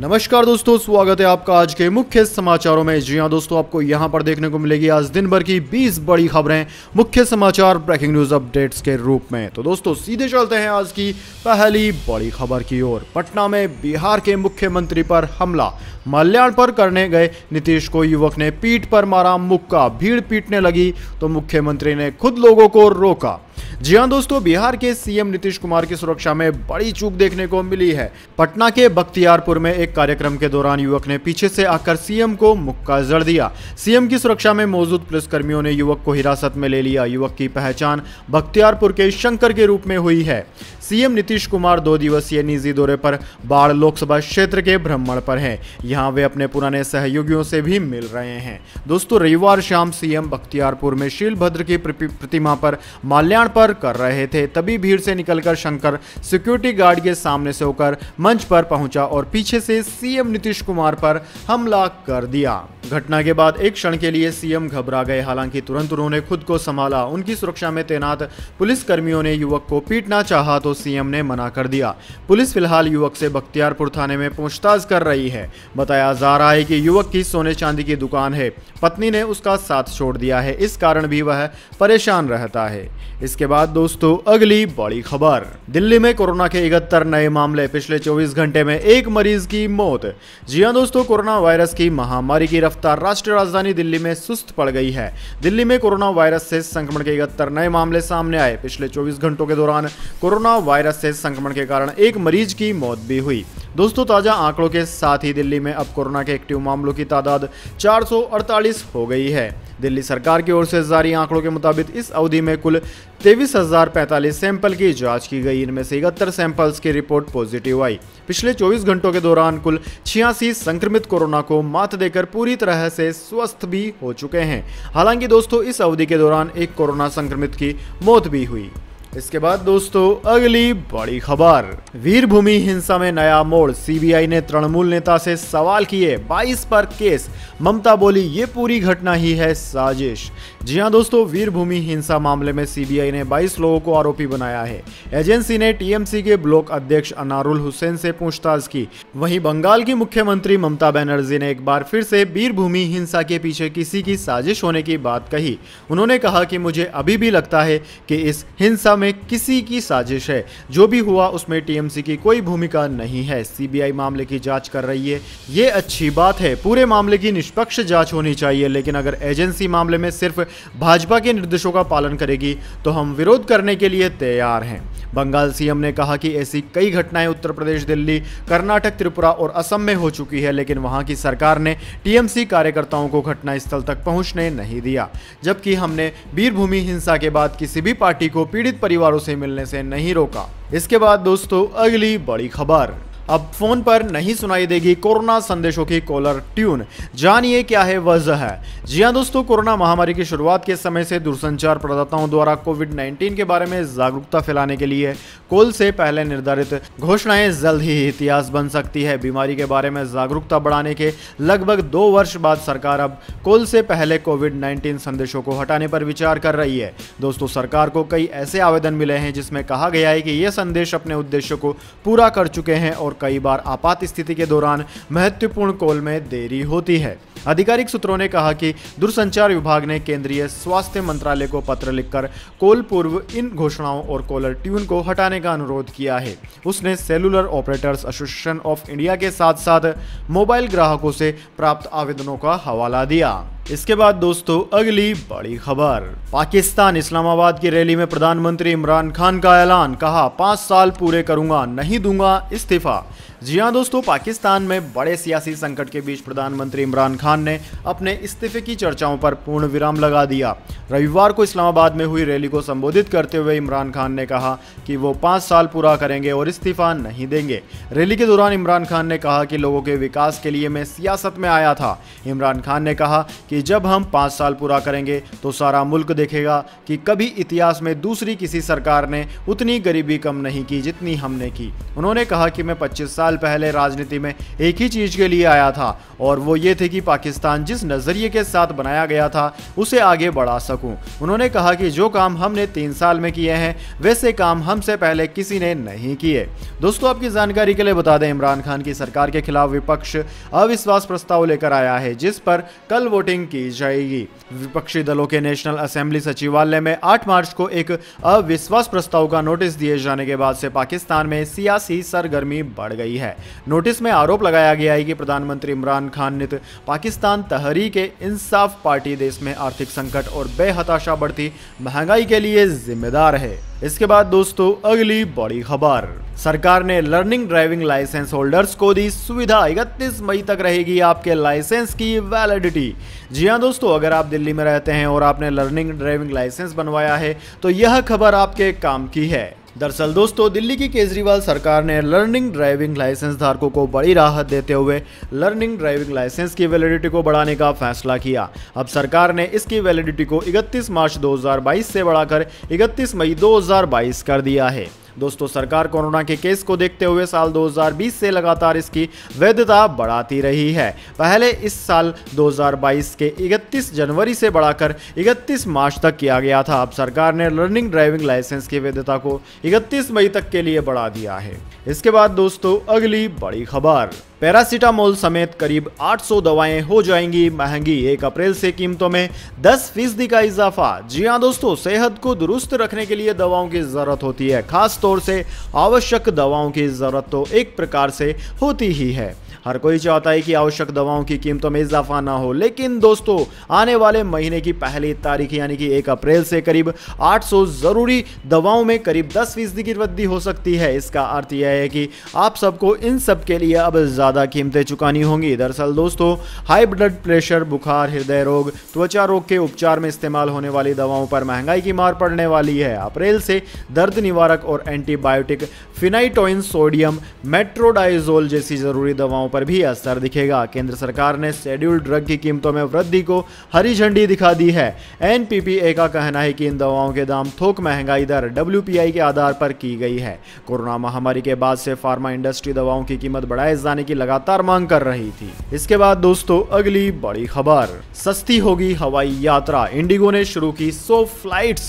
नमस्कार दोस्तों स्वागत है आपका आज के मुख्य समाचारों में जी हां दोस्तों आपको यहां पर देखने को मिलेगी आज दिन भर की 20 बड़ी खबरें मुख्य समाचार ब्रेकिंग न्यूज अपडेट्स के रूप में तो दोस्तों सीधे चलते हैं आज की पहली बड़ी खबर की ओर पटना में बिहार के मुख्यमंत्री पर हमला मल्याण पर करने गए नीतीश को युवक ने पीठ पर मारा मुक्का भीड़ पीटने लगी तो मुख्यमंत्री ने खुद लोगों को रोका जी हाँ दोस्तों बिहार के सीएम नीतीश कुमार की सुरक्षा में बड़ी चूक देखने को मिली है पटना के बख्तियारपुर में एक कार्यक्रम के दौरान युवक ने पीछे से आकर सीएम को मुक्का जड़ दिया सीएम की सुरक्षा में मौजूद पुलिसकर्मियों ने युवक को हिरासत में ले लिया युवक की पहचान बख्तियारपुर के शंकर के रूप में हुई है सीएम नीतीश कुमार दो दिवसीय निजी दौरे पर बाढ़ लोकसभा क्षेत्र के भ्रमण पर हैं यहाँ वे अपने पुराने सहयोगियों से भी मिल रहे हैं दोस्तों रविवार शाम सीएम बख्तियारपुर में शीलभद्र की प्रतिमा पर माल्यार्पण कर रहे थे तभी भीड़ से निकलकर शंकर सिक्योरिटी गार्ड के सामने से होकर मंच पर पहुंचा और पीछे से सीएम नीतीश कुमार पर हमला कर दिया घटना के बाद एक क्षण के लिए सीएम घबरा गए हालांकि तुरंत उन्होंने खुद को संभाला उनकी सुरक्षा में तैनात पुलिस कर्मियों ने युवक को पीटना चाहा तो सीएम ने मना कर दिया पुलिस फिलहाल युवक से बख्तियारपुर थाने में पूछताछ कर रही है बताया जा रहा है कि युवक की सोने चांदी की दुकान है पत्नी ने उसका साथ छोड़ दिया है इस कारण भी वह परेशान रहता है इसके बाद दोस्तों अगली बड़ी खबर दिल्ली में कोरोना के इकहत्तर नए मामले पिछले चौबीस घंटे में एक मरीज की मौत जी हाँ दोस्तों कोरोना वायरस की महामारी की रफ्तार राष्ट्रीय राजधानी दिल्ली में सुस्त पड़ गई है दिल्ली में कोरोना वायरस से संक्रमण के इकहत्तर नए मामले सामने आए पिछले 24 घंटों के दौरान कोरोना वायरस से संक्रमण के कारण एक मरीज की मौत भी हुई दोस्तों ताज़ा आंकड़ों के साथ ही दिल्ली में अब कोरोना के एक्टिव मामलों की तादाद चार हो गई है दिल्ली सरकार की ओर से जारी आंकड़ों के मुताबिक इस अवधि में कुल तेईस हजार पैंतालीस सैंपल की जांच की गई इनमें से इकहत्तर सैंपल्स की रिपोर्ट पॉजिटिव आई पिछले 24 घंटों के दौरान कुल छियासी संक्रमित कोरोना को मात देकर पूरी तरह से स्वस्थ भी हो चुके हैं हालांकि दोस्तों इस अवधि के दौरान एक कोरोना संक्रमित की मौत भी हुई इसके बाद दोस्तों अगली बड़ी खबर वीरभूमि हिंसा में नया मोड़ सीबीआई ने तृणमूल नेता से सवाल किए 22 पर केस ममता बोली ये पूरी घटना ही है साजिश जी हां दोस्तों वीरभूमि हिंसा मामले में सीबीआई ने 22 लोगों को आरोपी बनाया है एजेंसी ने टीएमसी के ब्लॉक अध्यक्ष अनारुल हुसैन से पूछताछ की वहीं बंगाल की मुख्यमंत्री ममता बनर्जी ने एक बार फिर से वीरभूमि हिंसा के पीछे किसी की साजिश होने की बात कही उन्होंने कहा कि मुझे अभी भी लगता है कि इस हिंसा में किसी की साजिश है जो भी हुआ उसमें टीएमसी की कोई भूमिका नहीं है सीबीआई मामले की जांच कर रही है ये अच्छी बात है पूरे मामले की निष्पक्ष जांच होनी चाहिए लेकिन अगर एजेंसी मामले में सिर्फ भाजपा के निर्देशों का पालन करेगी तो हम विरोध करने के लिए तैयार हैं बंगाल सीएम ने कहा कि ऐसी कई घटनाएं उत्तर प्रदेश दिल्ली कर्नाटक त्रिपुरा और असम में हो चुकी है लेकिन वहां की सरकार ने टीएमसी कार्यकर्ताओं को घटनास्थल तक पहुंचने नहीं दिया जबकि हमने वीरभूमि हिंसा के बाद किसी भी पार्टी को पीड़ित परिवारों से मिलने से नहीं रोका इसके बाद दोस्तों अगली बड़ी खबर अब फोन पर नहीं सुनाई देगी कोरोना संदेशों की कॉलर ट्यून जानिए क्या है वजह है जी हाँ दोस्तों कोरोना महामारी की शुरुआत के समय से दूरसंचार प्रदाताओं द्वारा कोविड 19 के बारे में जागरूकता फैलाने के लिए कॉल से पहले निर्धारित घोषणाएं जल्द ही इतिहास बन सकती है बीमारी के बारे में जागरूकता बढ़ाने के लगभग दो वर्ष बाद सरकार अब कॉल से पहले कोविड नाइन्टीन संदेशों को हटाने पर विचार कर रही है दोस्तों सरकार को कई ऐसे आवेदन मिले हैं जिसमें कहा गया है कि ये संदेश अपने उद्देश्य को पूरा कर चुके हैं और और कई बार आपात स्थिति के दौरान महत्वपूर्ण कॉल में देरी होती है आधिकारिक सूत्रों ने कहा कि दूरसंचार विभाग ने केंद्रीय स्वास्थ्य मंत्रालय को पत्र लिखकर कॉल पूर्व इन घोषणाओं और कॉलर ट्यून को हटाने का अनुरोध किया है उसने cellular operators association of India के साथ साथ मोबाइल ग्राहकों से प्राप्त आवेदनों का हवाला दिया इसके बाद दोस्तों अगली बड़ी खबर पाकिस्तान इस्लामाबाद की रैली में प्रधानमंत्री इमरान खान का ऐलान कहा पांच साल पूरे करूंगा नहीं दूंगा इस्तीफा जी हाँ दोस्तों पाकिस्तान में बड़े सियासी संकट के बीच प्रधानमंत्री इमरान खान ने अपने इस्तीफे की चर्चाओं पर पूर्ण विराम लगा दिया रविवार को इस्लामाबाद में हुई रैली को संबोधित करते हुए इमरान खान ने कहा कि वो पाँच साल पूरा करेंगे और इस्तीफा नहीं देंगे रैली के दौरान इमरान खान ने कहा कि लोगों के विकास के लिए मैं सियासत में आया था इमरान खान ने कहा कि जब हम पाँच साल पूरा करेंगे तो सारा मुल्क देखेगा कि कभी इतिहास में दूसरी किसी सरकार ने उतनी गरीबी कम नहीं की जितनी हमने की उन्होंने कहा कि मैं पच्चीस साल साल पहले राजनीति में एक ही चीज के लिए आया था और वो ये थे कि पाकिस्तान जिस नज़रिए के साथ बनाया गया था उसे आगे बढ़ा सकूं। उन्होंने कहा कि जो काम हमने तीन साल में किए हैं वैसे काम हमसे पहले किसी ने नहीं किए दोस्तों आपकी जानकारी के लिए बता दें इमरान खान की सरकार के खिलाफ विपक्ष अविश्वास प्रस्ताव लेकर आया है जिस पर कल वोटिंग की जाएगी विपक्षी दलों के नेशनल असेंबली सचिवालय में आठ मार्च को एक अविश्वास प्रस्ताव का नोटिस दिए जाने के बाद से पाकिस्तान में सियासी सरगर्मी बढ़ गई है है नोटिस में आरोप लगाया गया है कि प्रधानमंत्री इमरान खान नित पाकिस्तान तहरीक इंसाफ पार्टी देश में आर्थिक संकट और बेहताशा बढ़ती महंगाई के लिए जिम्मेदार है इसके बाद दोस्तों अगली बड़ी खबर सरकार ने लर्निंग ड्राइविंग लाइसेंस होल्डर्स को दी सुविधा इकतीस मई तक रहेगी आपके लाइसेंस की वैलिडिटी जी हाँ दोस्तों अगर आप दिल्ली में रहते हैं और आपने लर्निंग ड्राइविंग लाइसेंस बनवाया है तो यह खबर आपके काम की है दरअसल दोस्तों दिल्ली की केजरीवाल सरकार ने लर्निंग ड्राइविंग लाइसेंस धारकों को बड़ी राहत देते हुए लर्निंग ड्राइविंग लाइसेंस की वैलिडिटी को बढ़ाने का फैसला किया अब सरकार ने इसकी वैलिडिटी को 31 मार्च 2022 से बढ़ाकर 31 मई 2022 कर दिया है दोस्तों सरकार कोरोना के केस को देखते हुए साल 2020 से लगातार इसकी वैधता बढ़ाती रही है पहले इस साल 2022 के 31 जनवरी से बढ़ाकर 31 मार्च तक किया गया था अब सरकार ने लर्निंग ड्राइविंग लाइसेंस की वैधता को 31 मई तक के लिए बढ़ा दिया है इसके बाद दोस्तों अगली बड़ी खबर पैरासीटामोल समेत करीब 800 दवाएं हो जाएंगी महंगी एक अप्रैल से कीमतों में 10 फीसदी का इजाफा जी हाँ दोस्तों सेहत को दुरुस्त रखने के लिए दवाओं की जरूरत होती है खास तौर से आवश्यक दवाओं की जरूरत तो एक प्रकार से होती ही है हर कोई चाहता है कि आवश्यक दवाओं की कीमतों में इजाफा ना हो लेकिन दोस्तों आने वाले महीने की पहली तारीख यानी कि एक अप्रैल से करीब 800 ज़रूरी दवाओं में करीब 10 फीसदी की वृद्धि हो सकती है इसका अर्थ यह है कि आप सबको इन सब के लिए अब ज़्यादा कीमतें चुकानी होंगी दरअसल दोस्तों हाई ब्लड प्रेशर बुखार हृदय रोग त्वचा रोग के उपचार में इस्तेमाल होने वाली दवाओं पर महंगाई की मार पड़ने वाली है अप्रैल से दर्द निवारक और एंटीबायोटिक फिनाइटोइन सोडियम मेट्रोडाइजोल जैसी ज़रूरी दवाओं पर भी असर दिखेगा केंद्र सरकार ने शेड्यूल्ड ड्रग की कीमतों में वृद्धि को हरी झंडी दिखा दी है एनपीपीए का कहना है कि इन दवाओं के दाम थोक महंगाई दर डब्ल्यू के आधार पर की गई है कोरोना महामारी के बाद से फार्मा इंडस्ट्री दवाओं की कीमत बढ़ाए जाने की लगातार मांग कर रही थी इसके बाद दोस्तों अगली बड़ी खबर सस्ती होगी हवाई यात्रा इंडिगो ने शुरू की सो फ्लाइट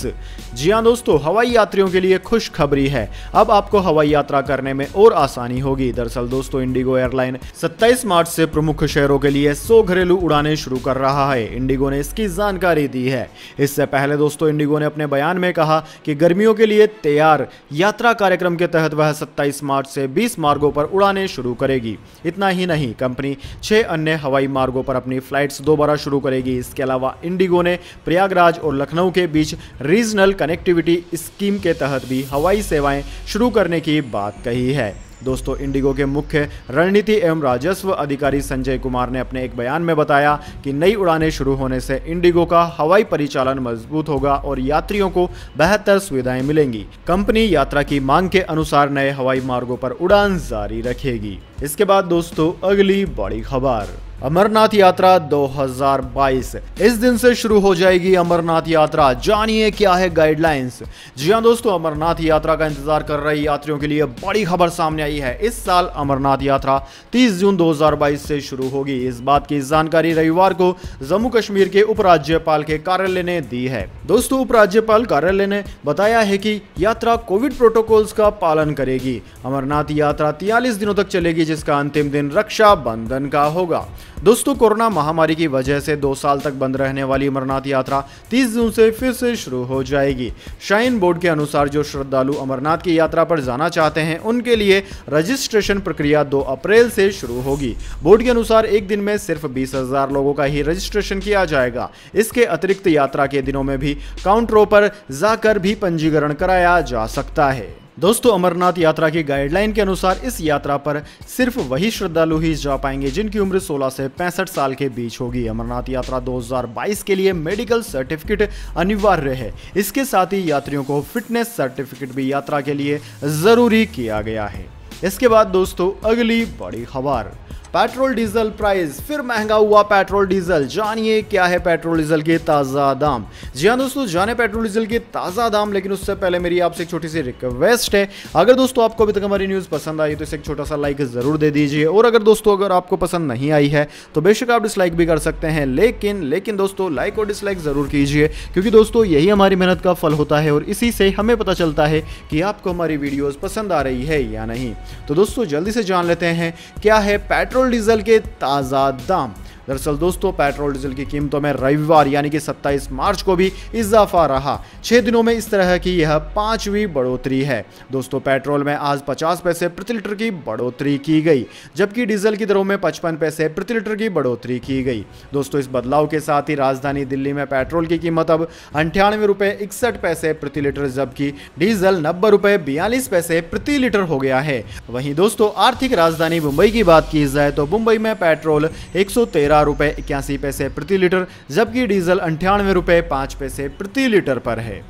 जी हाँ दोस्तों हवाई यात्रियों के लिए खुश खबरी है अब आपको हवाई यात्रा करने में और आसानी होगी दरअसल दोस्तों इंडिगो एयरलाइन 27 मार्च से प्रमुख शहरों के लिए 100 घरेलू उड़ानें शुरू कर रहा है इंडिगो ने इसकी जानकारी दी है इससे पहले दोस्तों इंडिगो ने अपने बयान में कहा कि गर्मियों के लिए तैयार यात्रा कार्यक्रम के तहत वह 27 मार्च से 20 मार्गों पर उड़ानें शुरू करेगी इतना ही नहीं कंपनी छः अन्य हवाई मार्गों पर अपनी फ्लाइट्स दोबारा शुरू करेगी इसके अलावा इंडिगो ने प्रयागराज और लखनऊ के बीच रीजनल कनेक्टिविटी स्कीम के तहत भी हवाई सेवाएं शुरू करने की बात कही है दोस्तों इंडिगो के मुख्य रणनीति एवं राजस्व अधिकारी संजय कुमार ने अपने एक बयान में बताया कि नई उड़ानें शुरू होने से इंडिगो का हवाई परिचालन मजबूत होगा और यात्रियों को बेहतर सुविधाएं मिलेंगी कंपनी यात्रा की मांग के अनुसार नए हवाई मार्गों पर उड़ान जारी रखेगी इसके बाद दोस्तों अगली बड़ी खबर अमरनाथ यात्रा 2022 इस दिन से शुरू हो जाएगी अमरनाथ यात्रा जानिए क्या है गाइडलाइंस जी हाँ दोस्तों अमरनाथ यात्रा का इंतजार कर रही यात्रियों के लिए बड़ी खबर सामने आई है इस साल अमरनाथ यात्रा 30 जून 2022 से शुरू होगी इस बात की जानकारी रविवार को जम्मू कश्मीर के उपराज्यपाल के कार्यालय ने दी है दोस्तों उपराज्यपाल कार्यालय ने बताया है की यात्रा कोविड प्रोटोकॉल का पालन करेगी अमरनाथ यात्रा तियालीस दिनों तक चलेगी जिसका अंतिम दिन रक्षाबंधन का होगा दोस्तों कोरोना महामारी की वजह से दो साल तक बंद रहने वाली अमरनाथ यात्रा 30 जून से फिर से शुरू हो जाएगी श्राइन बोर्ड के अनुसार जो श्रद्धालु अमरनाथ की यात्रा पर जाना चाहते हैं उनके लिए रजिस्ट्रेशन प्रक्रिया 2 अप्रैल से शुरू होगी बोर्ड के अनुसार एक दिन में सिर्फ बीस हजार लोगों का ही रजिस्ट्रेशन किया जाएगा इसके अतिरिक्त यात्रा के दिनों में भी काउंटरों पर जाकर भी पंजीकरण कराया जा सकता है दोस्तों अमरनाथ यात्रा की गाइडलाइन के अनुसार इस यात्रा पर सिर्फ वही श्रद्धालु ही जा पाएंगे जिनकी उम्र 16 से पैंसठ साल के बीच होगी अमरनाथ यात्रा 2022 के लिए मेडिकल सर्टिफिकेट अनिवार्य है इसके साथ ही यात्रियों को फिटनेस सर्टिफिकेट भी यात्रा के लिए ज़रूरी किया गया है इसके बाद दोस्तों अगली बड़ी खबर पेट्रोल डीजल प्राइस फिर महंगा हुआ पेट्रोल डीजल जानिए क्या है पेट्रोल डीजल के ताज़ा दाम जी हाँ दोस्तों जाने पेट्रोल डीजल के ताज़ा दाम लेकिन उससे पहले मेरी आपसे एक छोटी सी रिक्वेस्ट है अगर दोस्तों आपको अभी तक हमारी न्यूज़ पसंद आई तो इसे एक छोटा सा लाइक ज़रूर दे दीजिए और अगर दोस्तों अगर आपको पसंद नहीं आई है तो बेशक आप डिसलाइक भी कर सकते हैं लेकिन लेकिन दोस्तों लाइक और डिसलाइक ज़रूर कीजिए क्योंकि दोस्तों यही हमारी मेहनत का फल होता है और इसी से हमें पता चलता है कि आपको हमारी वीडियोज़ पसंद आ रही है या नहीं तो दोस्तों जल्दी से जान लेते हैं क्या है पेट्रोल पेट्रोल डीजल के ताज़ा दाम दरअसल दोस्तों पेट्रोल डीजल की कीमतों में रविवार यानी कि 27 मार्च को भी इजाफा रहा छह दिनों में इस तरह की यह पांचवी बढ़ोतरी है दोस्तों पेट्रोल में आज पचास पैसे प्रति लीटर की बढ़ोतरी की गई जबकि डीजल की दरों में पचपन पैसे प्रति लीटर की बढ़ोतरी की गई दोस्तों इस बदलाव के साथ ही राजधानी दिल्ली में पेट्रोल की कीमत अब अंठानवे रुपए इकसठ पैसे प्रति लीटर जबकि डीजल नब्बे रुपए बयालीस पैसे प्रति लीटर हो गया है वही दोस्तों आर्थिक राजधानी मुंबई की बात की जाए तो मुंबई में पेट्रोल एक तेरह रुपये इक्यासी पैसे प्रति लीटर जबकि डीजल अंठानवे रुपये पाँच पैसे प्रति लीटर पर है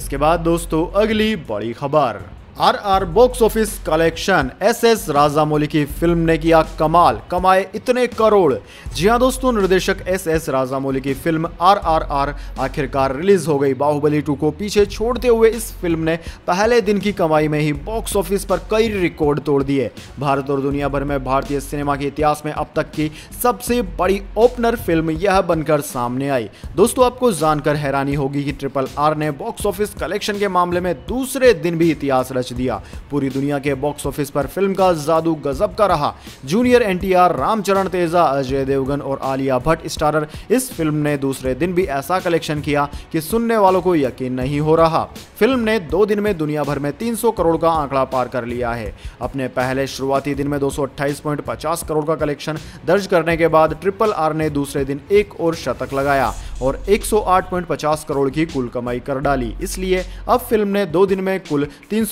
इसके बाद दोस्तों अगली बड़ी खबर R R box office collection S S Rajamouli की फिल्म ने किया कमाल कमाए इतने करोड़ जी हाँ दोस्तों निर्देशक एस एस राजामौली की फिल्म आर आर आर आखिरकार रिलीज हो गई बाहुबली टू को पीछे छोड़ते हुए इस फिल्म ने पहले दिन की कमाई में ही बॉक्स ऑफिस पर कई रिकॉर्ड तोड़ दिए भारत और दुनिया भर में भारतीय सिनेमा के इतिहास में अब तक की सबसे बड़ी ओपनर फिल्म यह बनकर सामने आई दोस्तों आपको जानकर हैरानी होगी कि ट्रिपल आर ने बॉक्स ऑफिस कलेक्शन के मामले में दूसरे दिन भी इतिहास रच दिया पूरी दुनिया के बॉक्स ऑफिस पर फिल्म का जादू गजब का रहा जूनियर एनटीआर रामचरण तेजा अजय देवगन और आलिया भट्ट स्टारर इस फिल्म ने दूसरे दिन भी ऐसा कलेक्शन किया कि सुनने वालों को यकीन नहीं हो रहा फिल्म ने दो दिन में दुनिया भर में तीन करोड़ का आंकड़ा पार कर लिया है अपने पहले शुरुआती दिन में दो करोड़ का कलेक्शन दर्ज करने के बाद ट्रिपल आर ने दूसरे दिन एक और शतक लगाया और 108.50 करोड़ की कुल कमाई कर डाली इसलिए अब फिल्म ने दो दिन में कुल तीन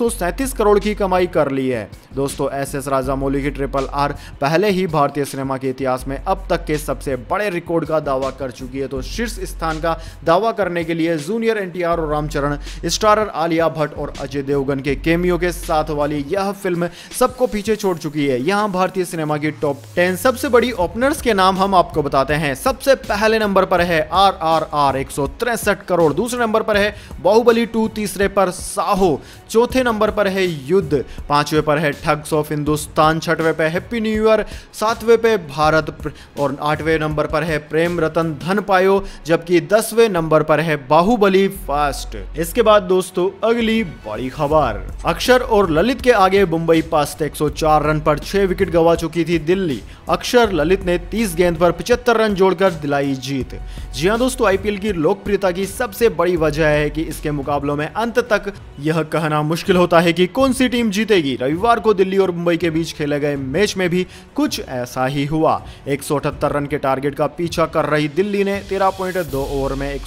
करोड़ की कमाई कर ली है दोस्तों एस एस राजामौली की ट्रिपल आर पहले ही भारतीय सिनेमा के इतिहास में अब तक के सबसे बड़े रिकॉर्ड का दावा कर चुकी है तो शीर्ष स्थान का दावा करने के लिए जूनियर एनटीआर और रामचरण स्टारर आलिया भट्ट और अजय देवगन के केमियो के साथ वाली यह फिल्म सबको पीछे छोड़ चुकी है यहाँ भारतीय सिनेमा की टॉप टेन सबसे बड़ी ओपनर्स के नाम हम आपको बताते हैं सबसे पहले नंबर पर है आर आर आर एक करोड़ दूसरे नंबर पर है बाहुबली टू तीसरे पर साहो चौथे नंबर पर है युद्ध पांचवें पर है ठग्स ऑफ हिंदुस्तान छठवें पे हैप्पी न्यू ईयर सातवें पे भारत और आठवें नंबर पर है प्रेम रतन धन पायो जबकि दसवें नंबर पर है बाहुबली फास्ट इसके बाद दोस्तों अगली बड़ी खबर अक्षर और ललित के आगे मुंबई पास एक रन पर छह विकेट गवा चुकी थी दिल्ली अक्षर ललित ने 30 गेंद पर 75 रन जोड़कर दिलाई जीत जी दोस्तों आईपीएल की लोकप्रियता की सबसे बड़ी वजह है कि इसके मुकाबलों में अंत तक यह कहना मुश्किल होता है कि कौन सी टीम जीतेगी रविवार को दिल्ली और मुंबई के बीच खेले गए मैच में भी कुछ ऐसा ही हुआ एक रन के टारगेट का पीछा कर रही दिल्ली ने तेरह पॉइंट दो ओवर में एक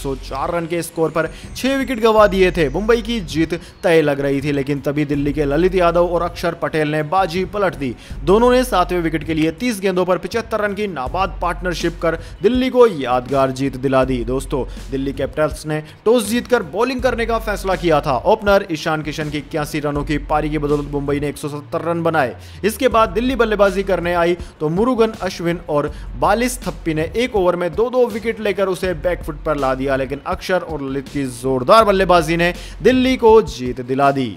रन के स्कोर पर छह विकेट गंवा दिए थे मुंबई की जीत तय लग रही थी लेकिन तभी दिल्ली के ललित यादव और अक्षर पटेल ने बाजी पलट दी दोनों ने सातवें विकेट के लिए तीस गेंदों पर पिछहत्तर रन की नाबाद पार्टनरशिप कर दिल्ली को यादगार जीत दिला हरा दी दोस्तों दिल्ली कैपिटल्स ने टॉस जीतकर बॉलिंग करने का फैसला किया था ओपनर ईशान किशन की इक्यासी रनों की पारी की बदौलत मुंबई ने एक रन बनाए इसके बाद दिल्ली बल्लेबाजी करने आई तो मुरुगन अश्विन और बालिस थप्पी ने एक ओवर में दो दो विकेट लेकर उसे बैकफुट पर ला दिया लेकिन अक्षर और ललित की जोरदार बल्लेबाजी ने दिल्ली को जीत दिला दी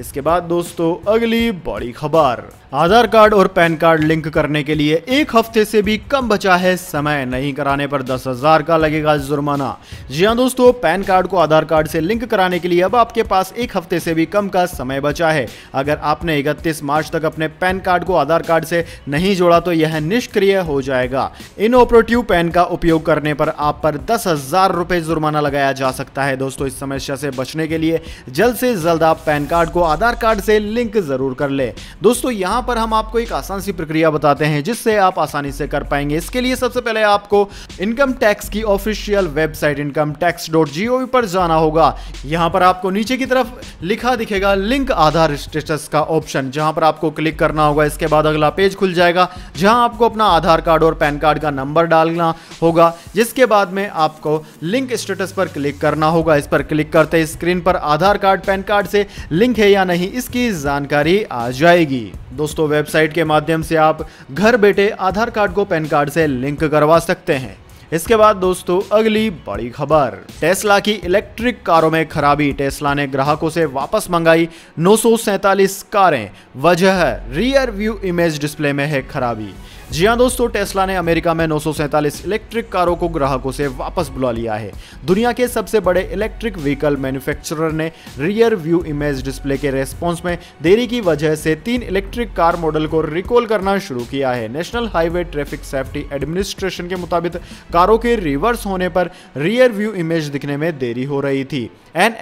इसके बाद दोस्तों अगली बड़ी खबर आधार कार्ड और पैन कार्ड लिंक करने के लिए एक हफ्ते से भी कम बचा है समय नहीं कराने पर दस हजार का लगेगा जुर्माना जी हाँ दोस्तों पैन कार्ड को आधार कार्ड से लिंक कराने के लिए अब आपके पास एक हफ्ते से भी कम का समय बचा है अगर आपने इकतीस मार्च तक अपने पैन कार्ड को आधार कार्ड से नहीं जोड़ा तो यह निष्क्रिय हो जाएगा इन ऑपरेटिव पैन का उपयोग करने पर आप पर दस हजार जुर्माना लगाया जा सकता है दोस्तों इस समस्या से बचने के लिए जल्द से जल्द आप पैन कार्ड को आधार कार्ड से लिंक ज़रूर कर ले दोस्तों यहाँ पर हम आपको एक आसान सी प्रक्रिया बताते हैं जिससे आप आसानी से कर पाएंगे इसके लिए सबसे पहले आपको इनकम टैक्स की official website income tax dot G पर जाना होगा यहाँ पर आपको नीचे की तरफ लिखा दिखेगा लिंक आधार स्टेटस का ऑप्शन जहाँ पर आपको क्लिक करना होगा इसके बाद अगला पेज खुल जाएगा जहाँ आपको अपना आधार कार्ड और पैन कार्ड का नंबर डालना होगा जिसके बाद में आपको लिंक स्टेटस पर क्लिक करना होगा इस पर क्लिक करते स्क्रीन पर आधार कार्ड पैन कार्ड से लिंक है या नहीं इसकी जानकारी आ जाएगी दोस्तों वेबसाइट के माध्यम से आप घर बैठे आधार कार्ड को पैन कार्ड से लिंक करवा सकते हैं इसके बाद दोस्तों अगली बड़ी खबर टेस्ला की इलेक्ट्रिक कारों में खराबी टेस्ला ने ग्राहकों से वापस मंगाई नौ कारें वजह रियर व्यू इमेज डिस्प्ले में है खराबी जी हाँ दोस्तों टेस्ला ने अमेरिका में नौ इलेक्ट्रिक कारों को ग्राहकों से वापस बुला लिया है दुनिया के सबसे बड़े इलेक्ट्रिक व्हीकल मैन्युफैक्चरर ने रियर व्यू इमेज डिस्प्ले के रेस्पॉन्स में देरी की वजह से तीन इलेक्ट्रिक कार मॉडल को रिकॉल करना शुरू किया है national highway traffic safety administration के मुताबिक कारों के रिवर्स होने पर रियर व्यू इमेज दिखने में देरी हो रही थी एन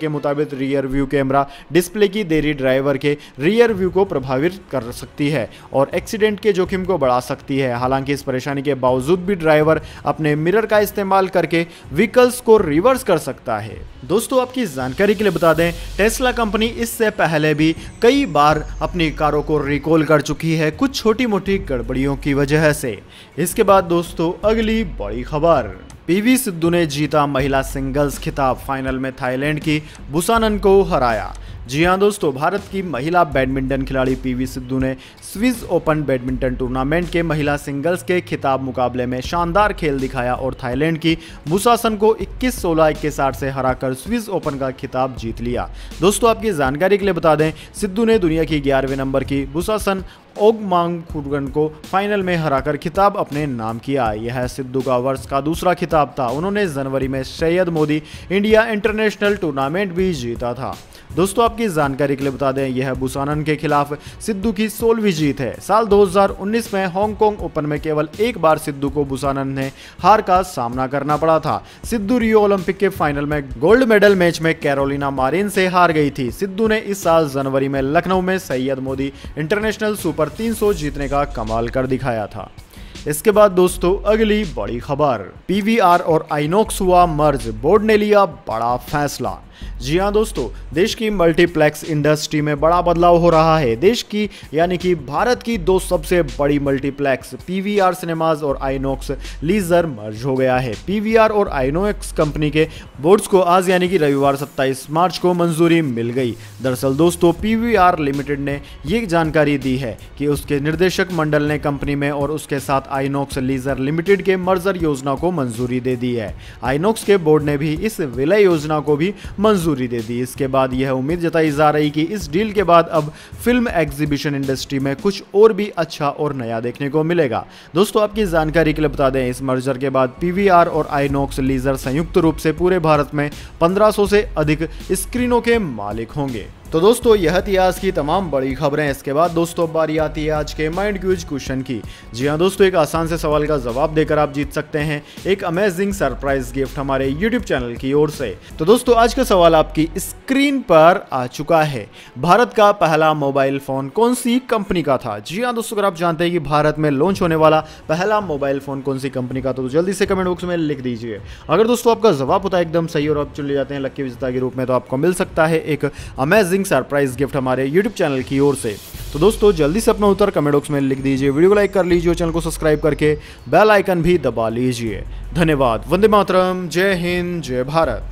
के मुताबिक रियर व्यू कैमरा डिस्प्ले की देरी ड्राइवर के रियर व्यू को प्रभावित कर सकती है और एक्सीडेंट के जोखिम को बढ़ा सकती है हालांकि इस परेशानी के बावजूद भी ड्राइवर अपने मिरर का इस्तेमाल करके व्हीकल्स को रिवर्स कर सकता है दोस्तों आपकी जानकारी के लिए बता दें टेस्ला कंपनी इससे पहले भी कई बार अपनी कारों को रिकॉल कर चुकी है कुछ छोटी मोटी गड़बड़ियों की वजह से इसके बाद दोस्तों अगली बड़ी खबर पीवी सिद्धू ने जीता महिला सिंगल्स खिताब फाइनल में थाईलैंड की बुसानन को हराया जी हाँ दोस्तों भारत की महिला बैडमिंटन खिलाड़ी पीवी सिद्धू ने स्विस ओपन बैडमिंटन टूर्नामेंट के महिला सिंगल्स के खिताब मुकाबले में शानदार खेल दिखाया और थाईलैंड की मुसासन को 21 सोलह इक्कीस आठ से हराकर स्विस ओपन का खिताब जीत लिया दोस्तों आपकी जानकारी के लिए बता दें सिद्धू ने दुनिया की ग्यारहवें नंबर की बुसासन ओग मांग को फाइनल में हराकर खिताब अपने नाम किया यह सिद्धू का वर्ष का दूसरा खिताब था उन्होंने जनवरी में Syed Modi India international tournament भी जीता था दोस्तों आपकी जानकारी के लिए बता दें यह बुसानन के खिलाफ सिद्धू की सोलवी जीत है साल 2019 में हांगकांग ओपन में केवल एक बार सिद्धू को बुसानन ने हार का सामना करना पड़ा था सिद्धू रियो ओलंपिक के फाइनल में गोल्ड मेडल मैच में कैरोलिना मारिन से हार गई थी सिद्धू ने इस साल जनवरी में लखनऊ में सैयद मोदी इंटरनेशनल सुपर तीन जीतने का कमाल कर दिखाया था इसके बाद दोस्तों अगली बड़ी खबर पीवीआर और आइनोक्स हुआ मर्ज बोर्ड ने लिया बड़ा फैसला जी हाँ दोस्तों देश की मल्टीप्लेक्स इंडस्ट्री में बड़ा बदलाव हो रहा है देश की यानी कि भारत की दो सबसे बड़ी मल्टीप्लेक्स पीवीआर सिनेमाज और आइनोक्स लीजर मर्ज हो गया है पीवीआर और आइनोक्स कंपनी के बोर्ड्स को आज यानी कि रविवार 27 मार्च को मंजूरी मिल गई दरअसल दोस्तों पीवीआर लिमिटेड ने ये जानकारी दी है कि उसके निर्देशक मंडल ने कंपनी में और उसके साथ आइनोक्स लीजर लिमिटेड के मर्जर योजना को मंजूरी दे दी है आइनोक्स के बोर्ड ने भी इस विलय योजना को भी मंजूरी दे दी इसके बाद यह उम्मीद जताई जा रही कि इस डील के बाद अब फिल्म एग्जीबिशन इंडस्ट्री में कुछ और भी अच्छा और नया देखने को मिलेगा दोस्तों आपकी जानकारी के लिए बता दें इस मर्जर के बाद पीवीआर और आईनोक्स लीजर संयुक्त रूप से पूरे भारत में 1500 से अधिक स्क्रीनों के मालिक होंगे तो दोस्तों यह थी आज की तमाम बड़ी खबरें इसके बाद दोस्तों बारी आती है आज के माइंड क्यूज क्वेश्चन की जी हाँ दोस्तों एक आसान से सवाल का जवाब देकर आप जीत सकते हैं एक अमेजिंग सरप्राइज गिफ्ट हमारे यूट्यूब चैनल की ओर से तो दोस्तों आज का सवाल आपकी स्क्रीन पर आ चुका है भारत का पहला मोबाइल फोन कौन सी कंपनी का था जी हाँ दोस्तों अगर आप जानते हैं कि भारत में लॉन्च होने वाला पहला मोबाइल फोन कौन सी कंपनी का तो जल्दी से कमेंट बॉक्स में लिख दीजिए अगर दोस्तों आपका जवाब होता है एकदम सही और आप चले जाते हैं लक्की विजेता के रूप में तो आपको मिल सकता है एक अमेजिंग अमेजिंग सरप्राइज गिफ्ट हमारे यूट्यूब चैनल की ओर से तो दोस्तों जल्दी से अपना उत्तर कमेंट बॉक्स में लिख दीजिए वीडियो को लाइक कर लीजिए चैनल को सब्सक्राइब करके बेल आइकन भी दबा लीजिए धन्यवाद वंदे मातरम जय हिंद जय भारत